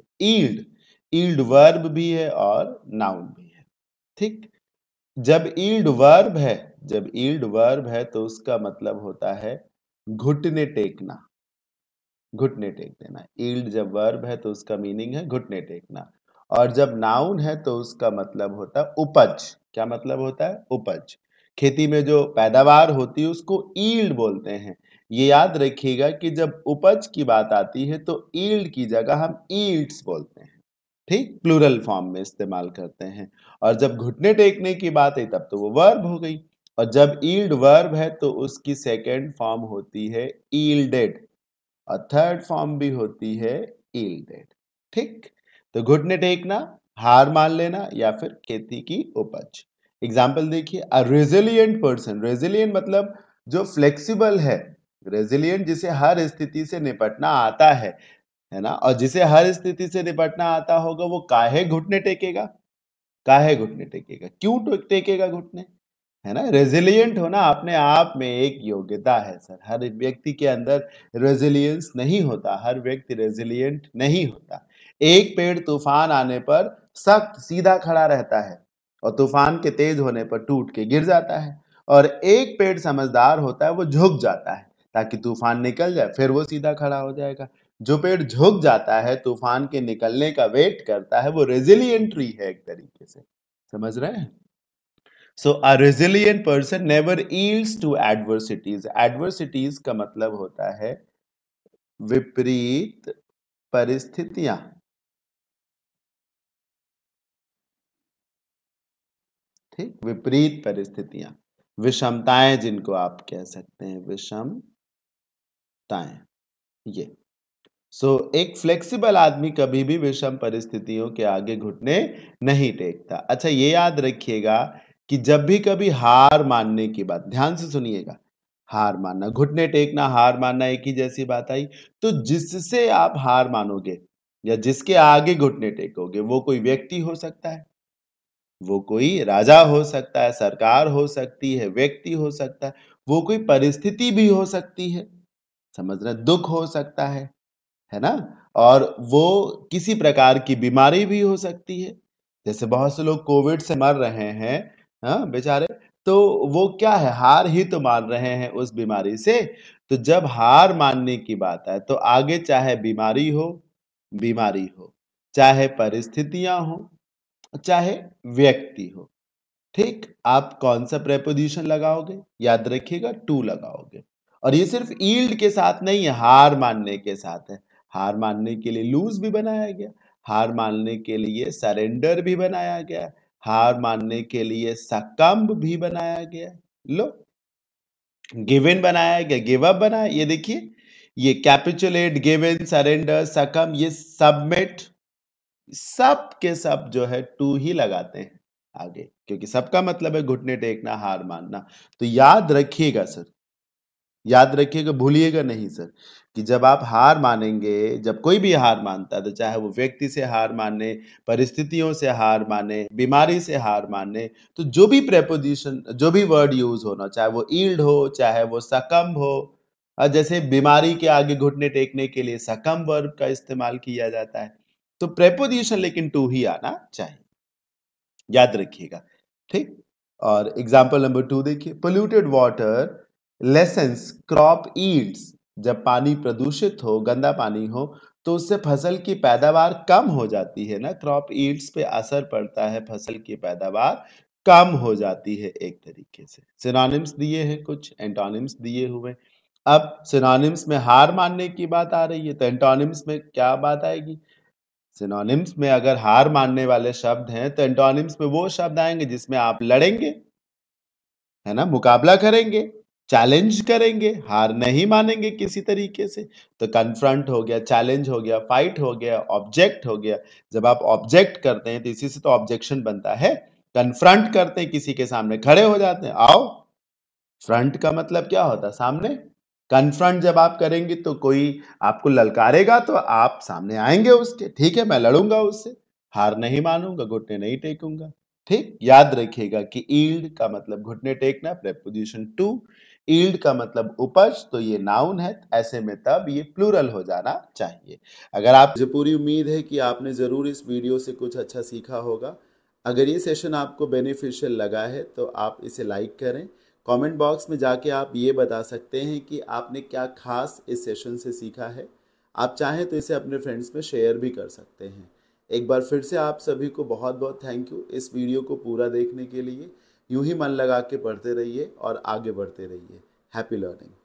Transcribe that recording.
से yield yield verb भी है और नाउन भी है ठीक जब ईल्ड वर्ब है जब ईल्ड वर्ब है तो उसका मतलब होता है घुटने टेकना घुटने टेक देना ईल्ड जब वर्ब है तो उसका मीनिंग है घुटने टेकना और जब नाउन है तो उसका मतलब होता है उपज क्या मतलब होता है उपज खेती में जो पैदावार होती है उसको ईल्ड बोलते हैं ये याद रखिएगा कि जब उपज की बात आती है तो ईल्ड की जगह हम ईल्ड्स बोलते हैं ठीक प्लूरल फॉर्म में इस्तेमाल करते हैं और जब घुटने टेकने की बात है तब तो वो वर्ब हो गई और जब ईल्ड वर्ब है तो उसकी सेकेंड फॉर्म होती है ईल्डेड और थर्ड फॉर्म भी होती है ईल्डेड ठीक तो घुटने टेकना हार मान लेना या फिर खेती की उपज एग्जाम्पल देखिए अ रेजिलियंट पर्सन रेजिलियंट मतलब जो फ्लेक्सिबल है रेजिलियंट जिसे हर स्थिति से निपटना आता है है ना और जिसे हर स्थिति से निपटना आता होगा वो काहे घुटने टेकेगा काहे घुटने टेकेगा क्यों टेकेगा घुटने है ना रेजिलियंट होना अपने आप में एक योग्यता है सर हर व्यक्ति के अंदर रेजिलियंस नहीं होता हर व्यक्ति रेजिलियंट नहीं होता एक पेड़ तूफान आने पर सख्त सीधा खड़ा रहता है और तूफान के तेज होने पर टूट के गिर जाता है और एक पेड़ समझदार होता है वो झुक जाता है ताकि तूफान निकल जाए फिर वो सीधा खड़ा हो जाएगा जो पेड़ झुक जाता है तूफान के निकलने का वेट करता है वो रेजिलियंट्री है एक तरीके से समझ रहे हैं so a resilient person never yields to adversities adversities का मतलब होता है विपरीत परिस्थितियां ठीक विपरीत परिस्थितियां विषमताएं जिनको आप कह सकते हैं विषमताएं ये सो so, एक फ्लेक्सिबल आदमी कभी भी विषम परिस्थितियों के आगे घुटने नहीं टेकता अच्छा ये याद रखिएगा कि जब भी कभी हार मानने की बात ध्यान से सुनिएगा हार मानना घुटने टेकना हार मानना एक ही जैसी बात आई तो जिससे आप हार मानोगे या जिसके आगे घुटने टेकोगे वो कोई व्यक्ति हो सकता है वो कोई राजा हो सकता है सरकार हो सकती है व्यक्ति हो सकता है वो कोई परिस्थिति भी हो सकती है रहे दुख हो सकता है है ना और वो किसी प्रकार की बीमारी भी हो सकती है जैसे बहुत से लोग कोविड से मर रहे हैं हाँ बेचारे तो वो क्या है हार ही तो मान रहे हैं उस बीमारी से तो जब हार मानने की बात है तो आगे चाहे बीमारी हो बीमारी हो चाहे परिस्थितियां हो चाहे व्यक्ति हो ठीक आप कौन सा प्रेपोजिशन लगाओगे याद रखिएगा टू लगाओगे और ये सिर्फ ईल्ड के साथ नहीं है हार मानने के साथ है हार मानने के लिए लूज भी बनाया गया हार मानने के लिए सरेंडर भी बनाया गया हार मानने के लिए सकम्ब भी बनाया गया लो गिवन बनाया गया गिव अप बनाया ये देखिए ये कैपिचुलेट गिवन सरेंडर सकम ये सबमिट सब के सब जो है टू ही लगाते हैं आगे क्योंकि सबका मतलब है घुटने टेकना हार मानना तो याद रखिएगा सर याद रखिएगा भूलिएगा नहीं सर कि जब आप हार मानेंगे जब कोई भी हार मानता है तो चाहे वो व्यक्ति से हार माने परिस्थितियों से हार माने बीमारी से हार माने तो जो भी प्रेपोजिशन जो भी वर्ड यूज होना चाहे वो ईल्ड हो चाहे वो सकम्ब हो और जैसे बीमारी के आगे घुटने टेकने के लिए सकम्ब वर्ब का इस्तेमाल किया जाता है तो प्रेपोजिशन लेकिन टू ही आना चाहिए याद रखिएगा ठीक और एग्जाम्पल नंबर टू देखिए polluted water lessens crop yields जब पानी प्रदूषित हो गंदा पानी हो तो उससे फसल की पैदावार कम हो जाती है ना क्रॉप ईड्स पे असर पड़ता है फसल की पैदावार कम हो जाती है एक तरीके से सिनोनिम्स दिए हैं कुछ एंटोनिम्स दिए हुए अब सिनोनिम्स में हार मानने की बात आ रही है तो एंटोनिम्स में क्या बात आएगी सिनोनिम्स में अगर हार मानने वाले शब्द हैं तो एंटोनिम्स में वो शब्द आएंगे जिसमें आप लड़ेंगे है ना मुकाबला करेंगे चैलेंज करेंगे हार नहीं मानेंगे किसी तरीके से तो कन्फ्रंट हो गया चैलेंज हो गया फाइट हो गया ऑब्जेक्ट हो गया जब आप ऑब्जेक्ट करते हैं तो इसी से तो ऑब्जेक्शन बनता है कन्फ्रंट करते हैं किसी के सामने खड़े हो जाते हैं आओ फ्रंट का मतलब क्या होता है सामने कन्फ्रंट जब आप करेंगे तो कोई आपको ललकारेगा तो आप सामने आएंगे उसके ठीक है मैं लड़ूंगा उससे हार नहीं मानूंगा घुटने नहीं टेकूंगा ठीक याद रखिएगा कि ईल्ड का मतलब घुटने टेकना प्रेपोजिशन टू ईल्ड का मतलब उपज तो ये नाउन है ऐसे में तब ये प्लूरल हो जाना चाहिए अगर आप मुझे पूरी उम्मीद है कि आपने ज़रूर इस वीडियो से कुछ अच्छा सीखा होगा अगर ये सेशन आपको बेनिफिशियल लगा है तो आप इसे लाइक करें कमेंट बॉक्स में जाके आप ये बता सकते हैं कि आपने क्या खास इस सेशन से सीखा है आप चाहें तो इसे अपने फ्रेंड्स में शेयर भी कर सकते हैं एक बार फिर से आप सभी को बहुत बहुत थैंक यू इस वीडियो को पूरा देखने के लिए यूं ही मन लगा के पढ़ते रहिए और आगे बढ़ते रहिए हैप्पी लर्निंग